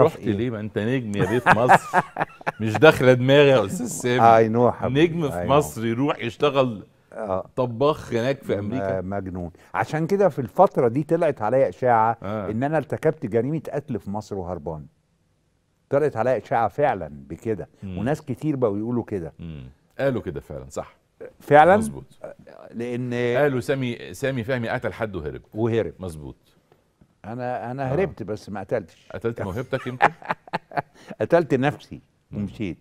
رحت إيه؟ ليه ما انت نجم يا بيت مصر مش داخله دماغي يا استاذ سامي آه، اي نو نجم في آه، مصر يروح يشتغل آه. طباخ هناك في امريكا مجنون عشان كده في الفتره دي طلعت عليا اشاعه آه. ان انا ارتكبت جريمه قتل في مصر وهربان طلعت عليا اشاعه فعلا بكده وناس كتير بقوا يقولوا كده قالوا كده فعلا صح فعلا مظبوط لان قالوا سامي سامي فهمي قتل حد وهرب وهرب مظبوط انا انا آه. هربت بس ما قتلتش قتلت موهبتك يمكن قتلت نفسي ومشيت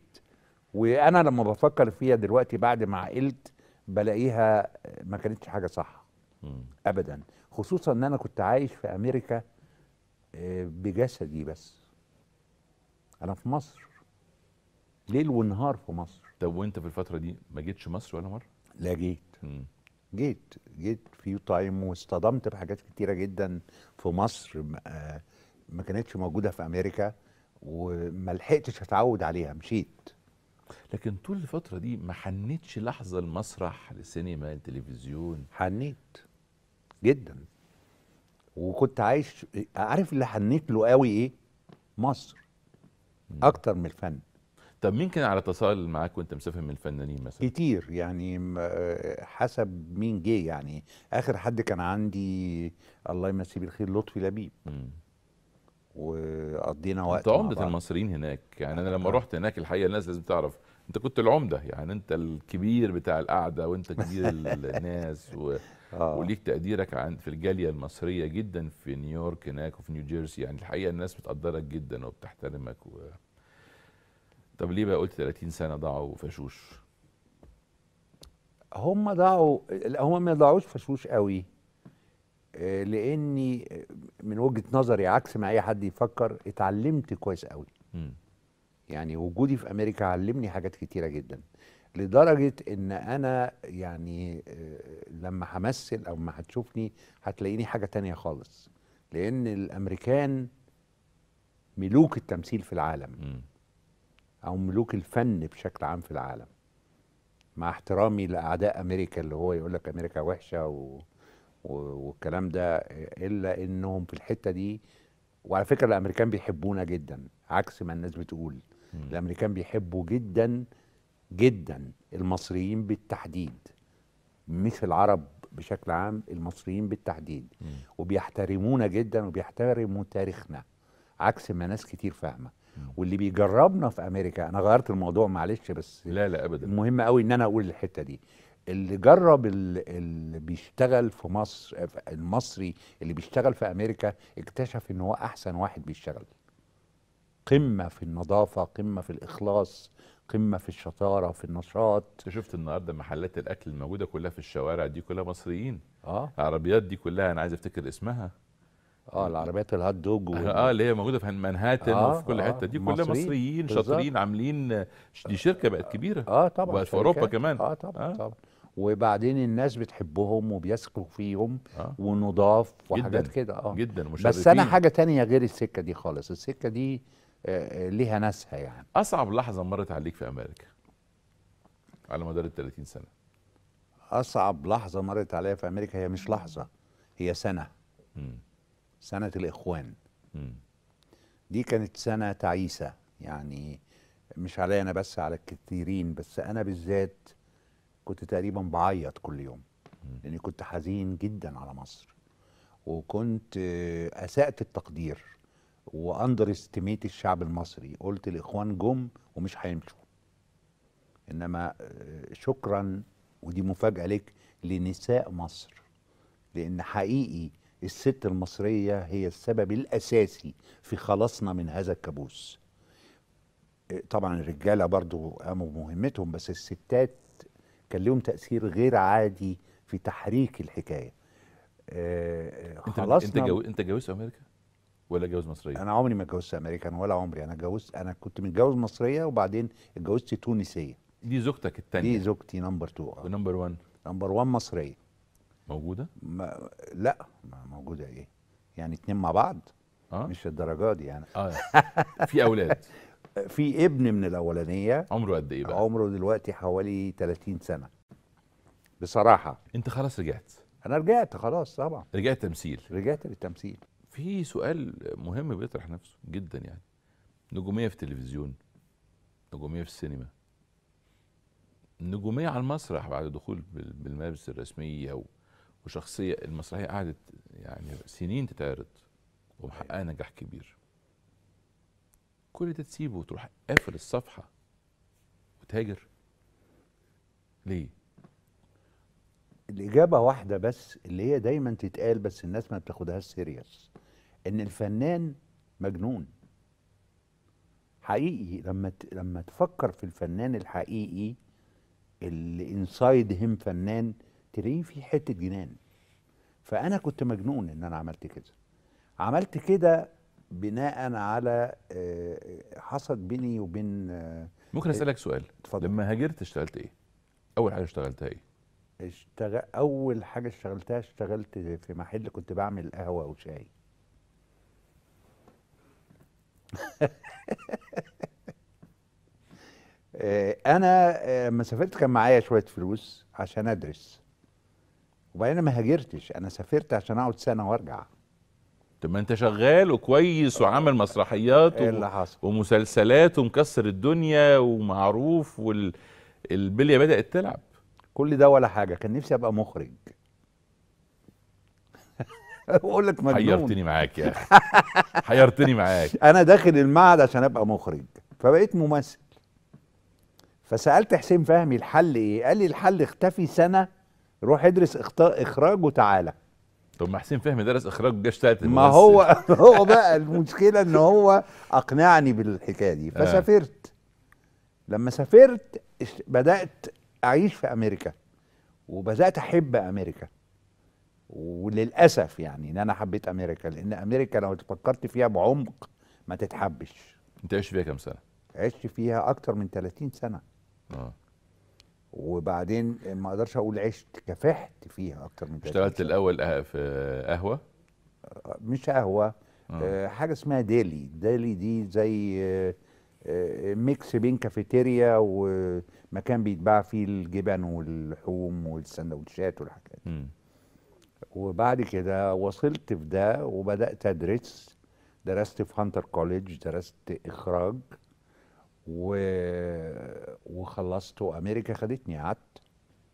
وانا لما بفكر فيها دلوقتي بعد ما عقلت بلاقيها ما كانتش حاجه صح ابدا خصوصا ان انا كنت عايش في امريكا آه، بجسدي بس انا في مصر ليل ونهار في مصر طب وانت في الفتره دي ما جيتش مصر ولا مره لا جيت مم. جيت جيت فيو تايم واصطدمت بحاجات كتيره جدا في مصر آه، ما كانتش موجوده في امريكا وما لحقتش اتعود عليها مشيت لكن طول الفتره دي ما حنيتش لحظه المسرح للسينما التلفزيون حنيت جدا وكنت عايش عارف اللي حنيت له قوي ايه مصر اكتر من الفن طب مين كان على اتصال معاك وانت مسافر من الفنانين مثلا؟ كتير يعني آه، حسب مين جه يعني اخر حد كان عندي الله يمسيه بالخير لطفي لبيب مم. وقضينا وقت انت عمده المصريين هناك يعني انا آه، لما آه. رحت هناك الحقيقه الناس لازم تعرف انت كنت العمده يعني انت الكبير بتاع القعده وانت كبير الناس و... آه. وليك تقديرك عن في الجاليه المصريه جدا في نيويورك هناك وفي نيوجيرسي يعني الحقيقه الناس بتقدرك جدا وبتحترمك و... طب ليه بقى قلت 30 سنه ضاعوا فشوش هم ضاعوا هم ما ضاعوش فشوش قوي آه، لاني آه، من وجهه نظري عكس ما اي حد يفكر اتعلمت كويس قوي م. يعني وجودي في امريكا علمني حاجات كتيره جدا لدرجه ان انا يعني آه، لما همثل او ما هتشوفني هتلاقيني حاجه تانية خالص لان الامريكان ملوك التمثيل في العالم م. او ملوك الفن بشكل عام في العالم مع احترامي لاعداء امريكا اللي هو يقول لك امريكا وحشه و... و... والكلام ده الا انهم في الحته دي وعلى فكره الامريكان بيحبونا جدا عكس ما الناس بتقول م. الامريكان بيحبوا جدا جدا المصريين بالتحديد مش العرب بشكل عام المصريين بالتحديد م. وبيحترمونا جدا وبيحترموا تاريخنا عكس ما ناس كتير فاهمه واللي بيجربنا في امريكا انا غيرت الموضوع معلش بس لا لا ابدا مهم قوي ان انا اقول الحته دي اللي جرب اللي بيشتغل في مصر المصري اللي بيشتغل في امريكا اكتشف ان هو احسن واحد بيشتغل قمه في النظافه قمه في الاخلاص قمه في الشطاره في النشاط شفت النهارده محلات الاكل الموجوده كلها في الشوارع دي كلها مصريين اه العربيات دي كلها انا عايز افتكر اسمها اه العربيات الهات دوج آه،, اه اللي هي موجوده في مانهاتن آه وفي كل آه حته دي كلها مصريين شاطرين عاملين دي شركه بقت كبيره اه طبعا بقت في اوروبا كمان اه طبعا آه. طبعا وبعدين الناس بتحبهم وبيثقوا فيهم آه. ونضاف وحاجات كده اه جدا بس انا حاجه تانية غير السكه دي خالص السكه دي آه،, آه ليها ناسها يعني اصعب لحظه مرت عليك في امريكا على مدار ال 30 سنه اصعب لحظه مرت عليا في امريكا هي مش لحظه هي سنه م. سنة الإخوان دي كانت سنة تعيسة يعني مش عليا أنا بس على الكثيرين بس أنا بالذات كنت تقريبا بعيط كل يوم لأني كنت حزين جدا على مصر وكنت أسأت التقدير واندر استميت الشعب المصري قلت الإخوان جم ومش هيمشوا إنما آه، شكرا ودي مفاجأة لك لنساء مصر لأن حقيقي الست المصرية هي السبب الأساسي في خلاصنا من هذا الكابوس إيه، طبعا الرجالة برضو قاموا بمهمتهم بس الستات كان لهم تأثير غير عادي في تحريك الحكاية خلاص إيه، انت جو... انت جوزت امريكا ولا جوز مصريه انا عمري ما اتجوزت امريكا ولا عمري انا اتجوزت انا كنت متجوز مصريه وبعدين اتجوزت تونسيه دي زوجتك الثانيه دي زوجتي نمبر 2 آه. ونمبر 1 نمبر 1 مصريه موجوده؟ ما لا ما موجوده ايه؟ يعني اتنين مع بعض آه؟ مش الدرجه دي يعني اه يعني. في اولاد في ابن من الاولانيه عمره قد ايه بقى؟ عمره دلوقتي حوالي 30 سنه بصراحه انت خلاص رجعت انا رجعت خلاص طبعا رجعت تمثيل رجعت للتمثيل في سؤال مهم بيطرح نفسه جدا يعني نجوميه في التلفزيون نجوميه في السينما نجوميه على المسرح بعد دخول بالملابس الرسميه و... وشخصيه المسرحيه قعدت يعني سنين تتعرض ومحققه نجاح كبير كل ده تسيبه وتروح قافل الصفحه وتهاجر ليه الاجابه واحده بس اللي هي دايما تتقال بس الناس ما بتاخدهاش سيريس ان الفنان مجنون حقيقي لما لما تفكر في الفنان الحقيقي اللي انسايد هم فنان تلاقيه في حته جنان فانا كنت مجنون ان انا عملت كده عملت كده بناء على آه، حصل بيني وبين آه، ممكن اسالك سؤال اتفضل لما هاجرت اشتغلت ايه اول حاجه اشتغلتها ايه اشتغل اول حاجه اشتغلتها اشتغلت في محل كنت بعمل قهوه وشاي آه، انا لما سافرت كان معايا شويه فلوس عشان ادرس وبعدين ما هاجرتش انا سافرت عشان اقعد سنه وارجع طب ما انت شغال وكويس وعامل مسرحيات إيه اللي حصل ومسلسلات ومكسر الدنيا ومعروف والبليه بدات تلعب كل ده ولا حاجه كان نفسي ابقى مخرج بقول لك مجنون حيرتني معاك يا اخي حيرتني معاك انا داخل المعهد عشان ابقى مخرج فبقيت ممثل فسالت حسين فهمي الحل ايه قال لي الحل اختفي سنه روح ادرس اخراج وتعالى طب ما حسين فهمي درس اخراج وجاش تالت ما هو هو بقى المشكله ان هو اقنعني بالحكايه دي آه. فسافرت لما سافرت بدات اعيش في امريكا وبدات احب امريكا وللاسف يعني ان انا حبيت امريكا لان امريكا لو فكرت فيها بعمق ما تتحبش انت عشت فيها كام سنه؟ عشت فيها اكتر من 30 سنه اه وبعدين ما اقدرش اقول عشت كفحت فيها اكتر من اشتغلت الاول أه، في قهوه آه، مش قهوه آه. آه. حاجه اسمها ديلي ديلي دي زي ميكس بين كافيتيريا ومكان بيتباع فيه الجبن واللحوم والسندوتشات والحاجات دي وبعد كده وصلت في ده وبدات ادرس درست في هانتر كوليدج درست اخراج و... وخلصت وامريكا خدتني قعدت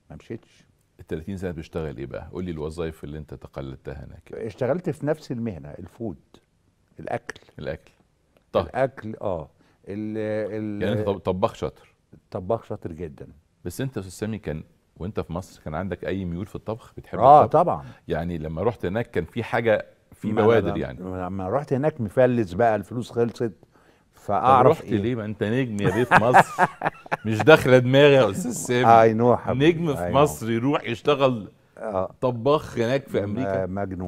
ما مشيتش ال 30 سنه بتشتغل ايه بقى؟ قول لي الوظائف اللي انت تقلدتها هناك اشتغلت في نفس المهنه الفود الاكل الاكل طهي. الاكل اه ال ال يعني انت طباخ شاطر طباخ شاطر جدا بس انت يا استاذ سامي كان وانت في مصر كان عندك اي ميول في الطبخ بتحب اه الطبخ؟ طبعا يعني لما رحت هناك كان في حاجه في بوادر يعني لما رحت هناك مفلس بقى الفلوس خلصت فاعرف رحت إيه؟ ليه ما انت نجم يا بيت مصر مش داخله دماغي يا استاذ سامي آه، اي نو نجم في مصر يروح يشتغل آه. طباخ هناك في امريكا مجنون